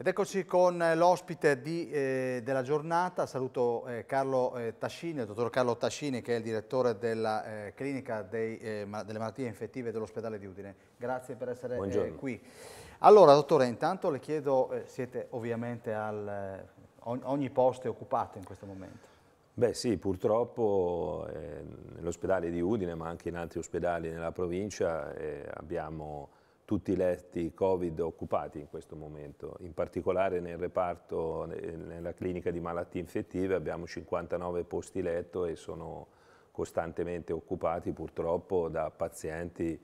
Ed eccoci con eh, l'ospite eh, della giornata, saluto eh, Carlo, eh, Tascini, il dottor Carlo Tascini che è il direttore della eh, clinica dei, eh, ma, delle malattie infettive dell'ospedale di Udine. Grazie per essere qui. Allora dottore, intanto le chiedo, siete ovviamente al... ogni posto è occupato in questo momento. Beh sì, purtroppo nell'ospedale di Udine ma anche in altri ospedali nella provincia abbiamo tutti i letti Covid occupati in questo momento, in particolare nel reparto, nella clinica di malattie infettive abbiamo 59 posti letto e sono costantemente occupati purtroppo da pazienti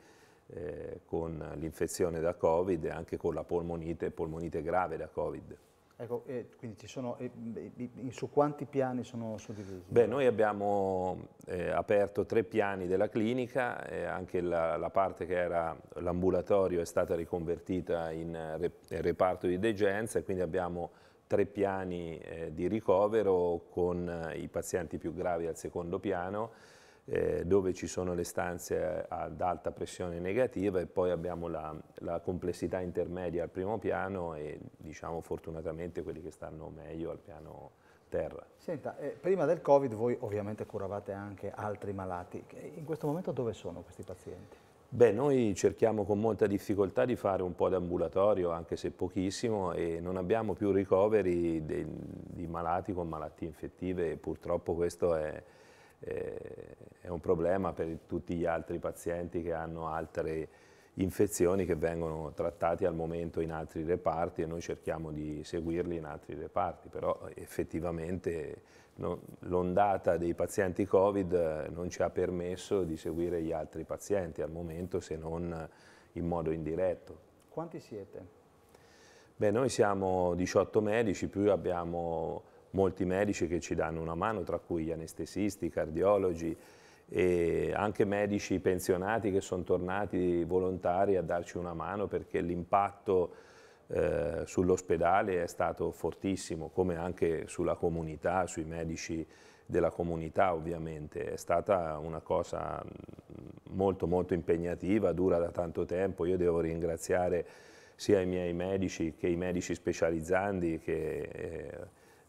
eh, con l'infezione da Covid e anche con la polmonite, polmonite grave da Covid. Ecco, eh, quindi sono, eh, su quanti piani sono suddivisi? Beh, noi abbiamo eh, aperto tre piani della clinica, eh, anche la, la, parte che era l'ambulatorio è stata riconvertita in re, reparto di degenza e quindi abbiamo tre piani eh, di ricovero con eh, i pazienti più gravi al secondo piano eh, dove ci sono le stanze eh, ad alta pressione negativa e poi abbiamo la, la, complessità intermedia al primo piano e diciamo fortunatamente quelli che stanno meglio al piano terra. Senta, eh, prima del Covid voi ovviamente curavate anche altri malati, in questo momento dove sono questi pazienti? Beh, noi cerchiamo con molta difficoltà di fare un po' d'ambulatorio, anche se pochissimo, e non abbiamo più ricoveri di, malati con malattie infettive, e purtroppo questo è, eh, è un problema per tutti gli altri pazienti che hanno altre infezioni che vengono trattati al momento in altri reparti e noi cerchiamo di seguirli in altri reparti, però effettivamente l'ondata dei pazienti Covid eh, non ci ha permesso di seguire gli altri pazienti al momento se non in modo indiretto. Quanti siete? Beh, noi siamo 18 medici, più abbiamo molti medici che ci danno una mano, tra cui gli anestesisti, i cardiologi e anche medici pensionati che sono tornati volontari a darci una mano perché l'impatto eh, sull'ospedale è stato fortissimo, come anche sulla comunità, sui medici della comunità ovviamente. È stata una cosa mm, molto molto impegnativa, dura da tanto tempo. Io devo ringraziare sia i miei medici che i medici specializzanti che eh,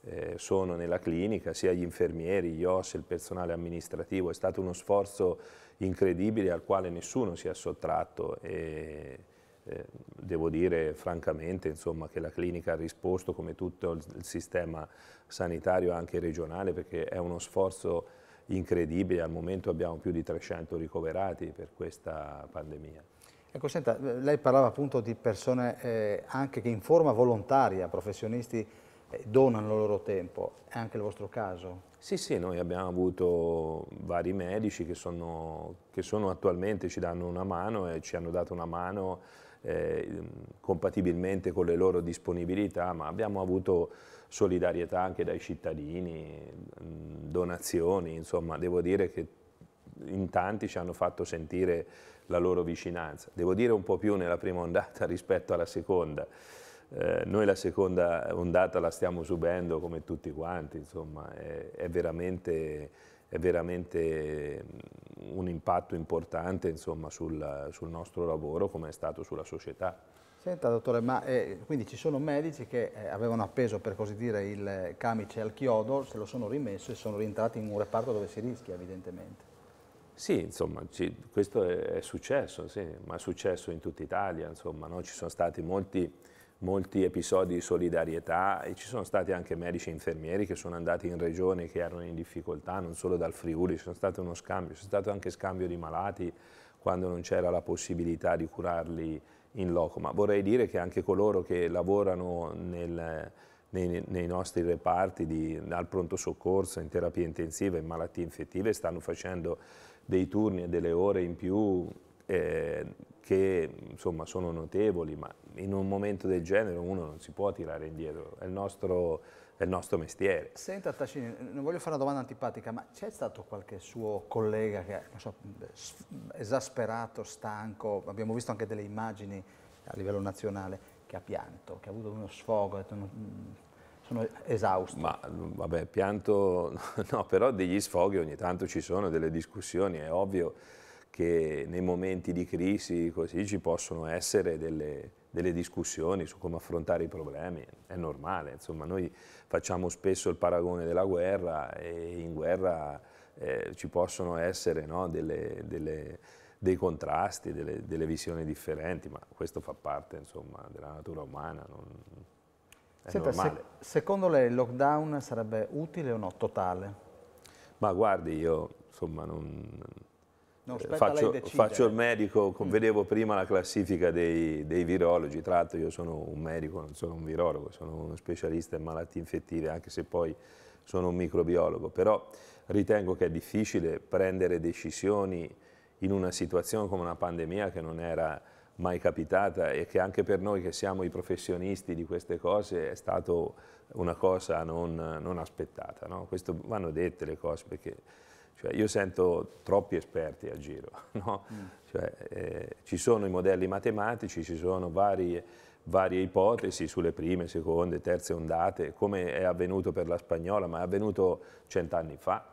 eh, sono nella clinica, sia gli infermieri, gli OS, il personale amministrativo. È stato uno sforzo incredibile al quale nessuno si è sottratto e eh, devo dire francamente insomma, che la clinica ha risposto come tutto il, sistema sanitario anche regionale perché è uno sforzo incredibile, al momento abbiamo più di 300 ricoverati per questa pandemia. Ecco, senta, lei parlava appunto di persone eh, anche che in forma volontaria, professionisti donano il loro tempo, è anche il vostro caso? Sì, sì, noi abbiamo avuto vari medici che sono, che sono attualmente, ci danno una mano e ci hanno dato una mano eh, compatibilmente con le loro disponibilità, ma abbiamo avuto solidarietà anche dai cittadini, mm, donazioni, insomma, devo dire che in tanti ci hanno fatto sentire la loro vicinanza. Devo dire un po' più nella prima ondata rispetto alla seconda, eh, noi la seconda ondata la stiamo subendo come tutti quanti, insomma, è, è, veramente, è veramente, mm, un impatto importante insomma, sul, sul nostro lavoro come è stato sulla società. Senta dottore, ma eh, quindi ci sono medici che eh, avevano appeso per così dire il camice al chiodo, se lo sono rimesso e sono rientrati in un reparto dove si rischia evidentemente. Sì, insomma, ci, questo è, è successo, sì, ma è successo in tutta Italia, insomma, no? ci sono stati molti molti episodi di solidarietà e ci sono stati anche medici e infermieri che sono andati in regioni che erano in difficoltà, non solo dal Friuli, c'è stato uno scambio, c'è stato anche scambio di malati quando non c'era la possibilità di curarli in loco, ma vorrei dire che anche coloro che lavorano nel, nei, nei, nostri reparti di, al pronto soccorso, in terapia intensiva, in malattie infettive, stanno facendo dei turni e delle ore in più eh, che insomma sono notevoli, ma in un momento del genere uno non si può tirare indietro, è il nostro, è il nostro mestiere. Senta Tascini, non voglio fare una domanda antipatica, ma c'è stato qualche suo collega che è so, esasperato, stanco, abbiamo visto anche delle immagini a livello nazionale, che ha pianto, che ha avuto uno sfogo, ha detto mm, sono esausto. Ma vabbè, pianto no, però degli sfoghi ogni tanto ci sono, delle discussioni, è ovvio che nei momenti di crisi così ci possono essere delle, delle discussioni su come affrontare i problemi, è normale, insomma noi facciamo spesso il paragone della guerra e in guerra eh, ci possono essere no, delle, delle, dei contrasti, delle, delle, visioni differenti, ma questo fa parte insomma, della natura umana, non, è Senta, normale. Se, secondo lei il lockdown sarebbe utile o no, totale? Ma guardi, io insomma non No, eh, faccio, faccio, il medico, vedevo prima la classifica dei, dei, virologi, tra l'altro io sono un medico, non sono un virologo, sono uno specialista in malattie infettive, anche se poi sono un microbiologo, però ritengo che è difficile prendere decisioni in una situazione come una pandemia che non era mai capitata e che anche per noi che siamo i professionisti di queste cose è stata una cosa non, non aspettata. No? Questo vanno dette le cose perché cioè, io sento troppi esperti a giro, no? mm. cioè, eh, ci sono i modelli matematici, ci sono varie, varie, ipotesi sulle prime, seconde, terze ondate, come è avvenuto per la spagnola, ma è avvenuto cent'anni fa.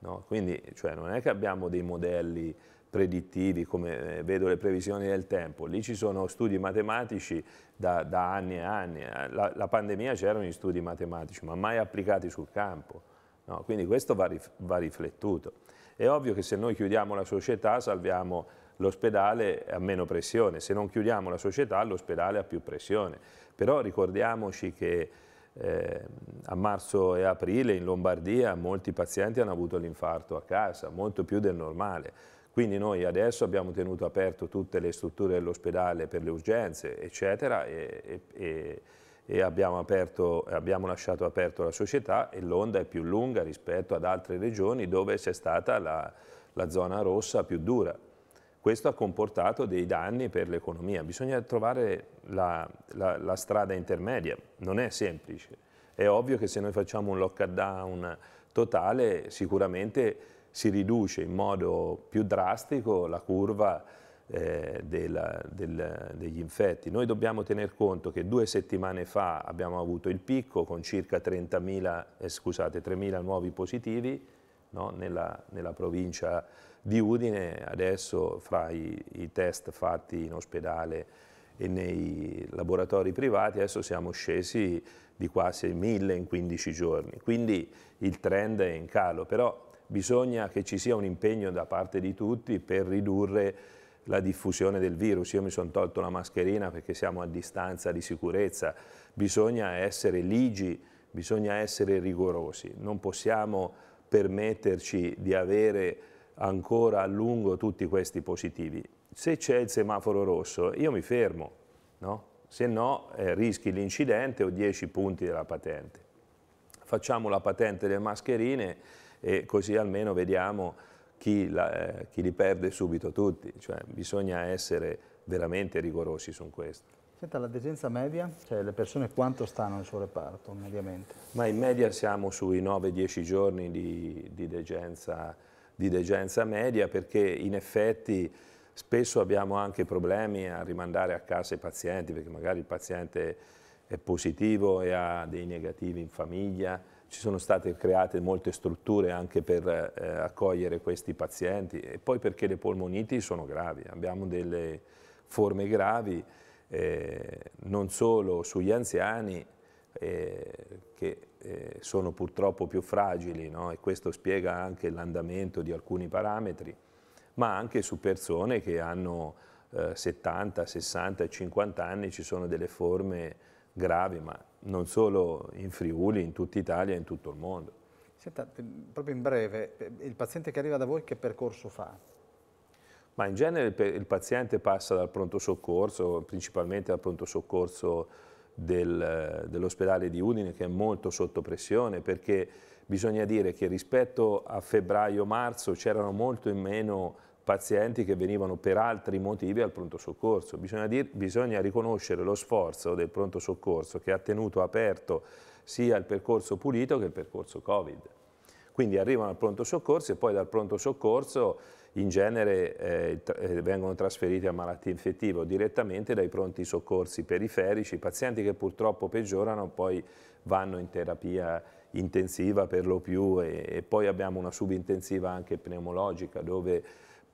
No? Quindi cioè, non è che abbiamo dei modelli predittivi come eh, vedo le previsioni del tempo, lì ci sono studi matematici da, da anni e anni, la, la pandemia c'erano gli studi matematici, ma mai applicati sul campo. No? Quindi questo va, rif va, riflettuto. È ovvio che se noi chiudiamo la società salviamo l'ospedale a meno pressione, se non chiudiamo la società l'ospedale ha più pressione. Però ricordiamoci che eh, a marzo e aprile in Lombardia molti pazienti hanno avuto l'infarto a casa, molto più del normale. Quindi noi adesso abbiamo tenuto aperto tutte le strutture dell'ospedale per le urgenze, eccetera, e, e, e e abbiamo, aperto, abbiamo lasciato aperto la società e l'onda è più lunga rispetto ad altre regioni dove c'è stata la, la zona rossa più dura. Questo ha comportato dei danni per l'economia. Bisogna trovare la, la, la, strada intermedia, non è semplice. È ovvio che se noi facciamo un lockdown totale sicuramente si riduce in modo più drastico la curva eh, della, del, degli infetti. Noi dobbiamo tener conto che due settimane fa abbiamo avuto il picco con circa 3.000 eh, nuovi positivi no? nella, nella, provincia di Udine, adesso fra i, i test fatti in ospedale e nei laboratori privati, adesso siamo scesi di quasi 1000 in 15 giorni, quindi il trend è in calo, però bisogna che ci sia un impegno da parte di tutti per ridurre la diffusione del virus. Io mi sono tolto la mascherina perché siamo a distanza di sicurezza. Bisogna essere ligi, bisogna essere rigorosi. Non possiamo permetterci di avere ancora a lungo tutti questi positivi. Se c'è il semaforo rosso, io mi fermo, no? se no eh, rischi l'incidente o 10 punti della patente. Facciamo la patente delle mascherine e così almeno vediamo chi, la, eh, chi li perde subito tutti, cioè bisogna essere veramente rigorosi su questo. Senta, la degenza media, cioè le persone quanto stanno nel suo reparto mediamente? Ma in media siamo sui 9-10 giorni di, di, degenza, di, degenza, media perché in effetti spesso abbiamo anche problemi a rimandare a casa i pazienti perché magari il paziente è positivo e ha dei negativi in famiglia ci sono state create molte strutture anche per eh, accogliere questi pazienti e poi perché le polmoniti sono gravi, abbiamo delle forme gravi eh, non solo sugli anziani eh, che eh, sono purtroppo più fragili no? e questo spiega anche l'andamento di alcuni parametri, ma anche su persone che hanno 70, 60 50 anni ci sono delle forme gravi, ma non solo in Friuli, in tutta Italia e in tutto il mondo. Senta, proprio in breve, eh, il paziente che arriva da voi che percorso fa? Ma in genere il paziente passa dal pronto soccorso, principalmente dal pronto soccorso del, dell'ospedale di Udine che è molto sotto pressione perché bisogna dire che rispetto a febbraio-marzo c'erano molto in meno pazienti che venivano per altri motivi al pronto soccorso. Bisogna, dire, bisogna riconoscere lo sforzo del pronto soccorso che ha tenuto aperto sia il percorso pulito che il percorso Covid. Quindi arrivano al pronto soccorso e poi dal pronto soccorso in genere eh, eh vengono trasferiti a malattie infettive o direttamente dai pronti soccorsi periferici. I pazienti che purtroppo peggiorano poi vanno in terapia intensiva per lo più e, e poi abbiamo una subintensiva anche pneumologica dove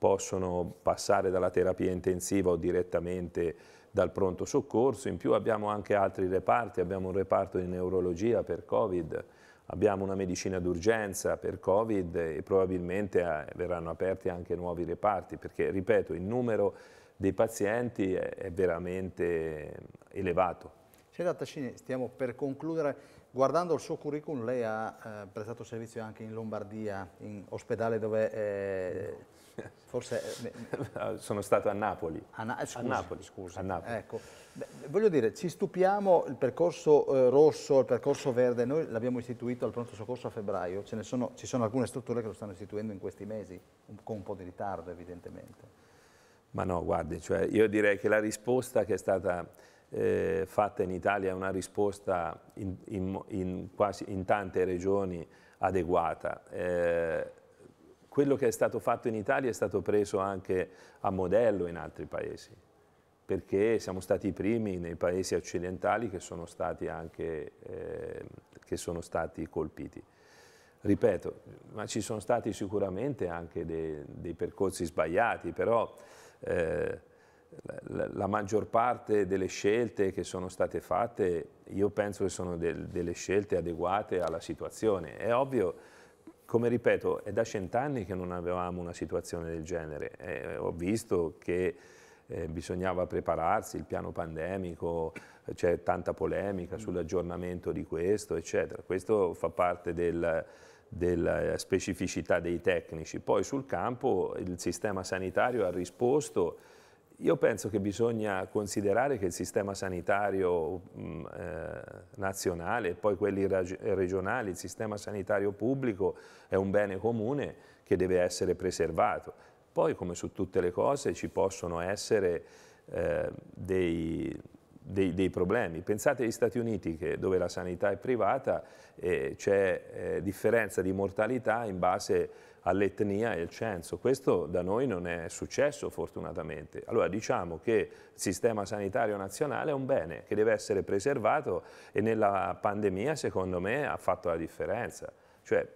possono passare dalla terapia intensiva o direttamente dal pronto soccorso. In più abbiamo anche altri reparti, abbiamo un reparto di neurologia per Covid, abbiamo una medicina d'urgenza per Covid e probabilmente eh, verranno aperti anche nuovi reparti, perché ripeto, il numero dei pazienti è veramente elevato. Signora esatto, Tascini, stiamo per concludere. Guardando il suo curriculum, lei ha eh, prestato servizio anche in Lombardia, in ospedale dove eh, Forse... Ah, sono stato a Napoli. A, Na scusi, a Napoli, scusa. A Napoli. Ecco. Beh, voglio dire, ci stupiamo il percorso eh, rosso, il percorso verde, noi l'abbiamo istituito al pronto soccorso a febbraio, sono, ci sono alcune strutture che lo stanno istituendo in questi mesi, un, con un po' di ritardo evidentemente. Ma no, guardi, cioè io direi che la risposta che è stata eh, fatta in Italia è una risposta in, in, in, quasi in tante regioni adeguata. Eh, quello che è stato fatto in Italia è stato preso anche a modello in altri paesi, perché siamo stati i primi nei paesi occidentali che sono stati, anche, eh, che sono stati colpiti. Ripeto, ma ci sono stati sicuramente anche dei, dei percorsi sbagliati, però eh, la, la, maggior parte delle scelte che sono state fatte, io penso che sono del, delle scelte adeguate alla situazione. È ovvio come ripeto, è da cent'anni che non avevamo una situazione del genere. Eh, ho visto che eh, bisognava prepararsi, il piano pandemico, eh, c'è tanta polemica mm. sull'aggiornamento di questo, eccetera. Questo fa parte del, della specificità dei tecnici. Poi sul campo il sistema sanitario ha risposto io penso che bisogna considerare che il sistema sanitario mh, mm, eh, nazionale e poi quelli regionali, il sistema sanitario pubblico è un bene comune che deve essere preservato. Poi come su tutte le cose ci possono essere eh, dei, dei, dei, problemi. Pensate agli Stati Uniti, che, dove la sanità è privata, eh, c'è eh, differenza di mortalità in base all'etnia e al censo. Questo da noi non è successo fortunatamente. Allora diciamo che il sistema sanitario nazionale è un bene che deve essere preservato e nella pandemia secondo me ha fatto la differenza. Cioè,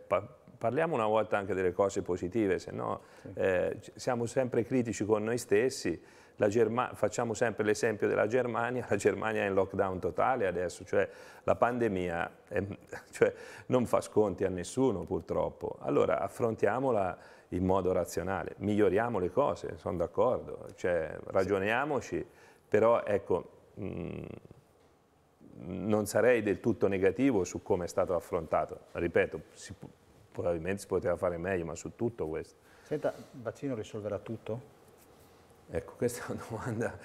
parliamo una volta anche delle cose positive, se no eh, siamo sempre critici con noi stessi facciamo sempre l'esempio della Germania, la Germania è in lockdown totale adesso, cioè la pandemia è, ehm, cioè, non fa sconti a nessuno purtroppo. Allora affrontiamola in modo razionale, miglioriamo le cose, sono d'accordo, cioè, ragioniamoci, però ecco... Mh, mm, non sarei del tutto negativo su come è stato affrontato. Ripeto, si, probabilmente si poteva fare meglio, ma su tutto questo. Senta, il vaccino risolverà tutto? Ecco, questa è una domanda.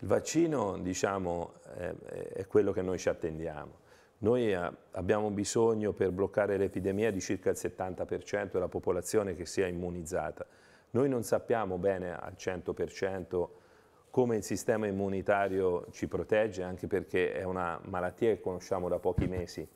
Il vaccino, diciamo, è, è quello che noi ci attendiamo. Noi eh, abbiamo bisogno per bloccare l'epidemia di circa il 70% della popolazione che sia immunizzata. Noi non sappiamo bene al 100% come il sistema immunitario ci protegge, anche perché è una malattia che conosciamo da pochi mesi.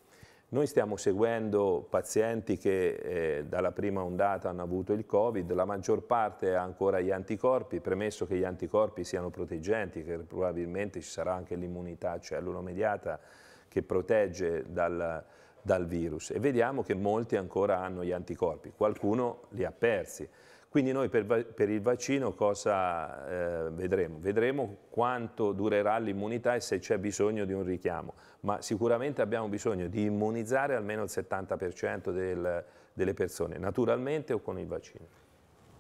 Noi stiamo seguendo pazienti che eh, dalla prima ondata hanno avuto il Covid, la maggior parte ha ancora gli anticorpi, premesso che gli anticorpi siano proteggenti, che probabilmente ci sarà anche l'immunità cellulomediata che protegge dal, dal virus e vediamo che molti ancora hanno gli anticorpi, qualcuno li ha persi. Quindi noi per, per il vaccino cosa eh, vedremo? Vedremo quanto durerà l'immunità e se c'è bisogno di un richiamo, ma sicuramente abbiamo bisogno di immunizzare almeno il 70% del, delle persone, naturalmente o con il vaccino.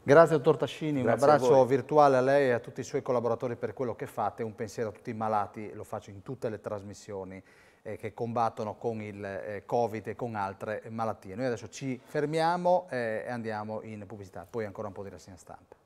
Grazie dottor Tascini, Grazie un abbraccio virtuale a lei e a tutti i suoi collaboratori per quello che fate, un pensiero a tutti i malati, lo faccio in tutte le trasmissioni eh, che combattono con il eh, Covid e con altre malattie. Noi adesso ci fermiamo eh, e andiamo in pubblicità, poi ancora un po' di rassegna stampa.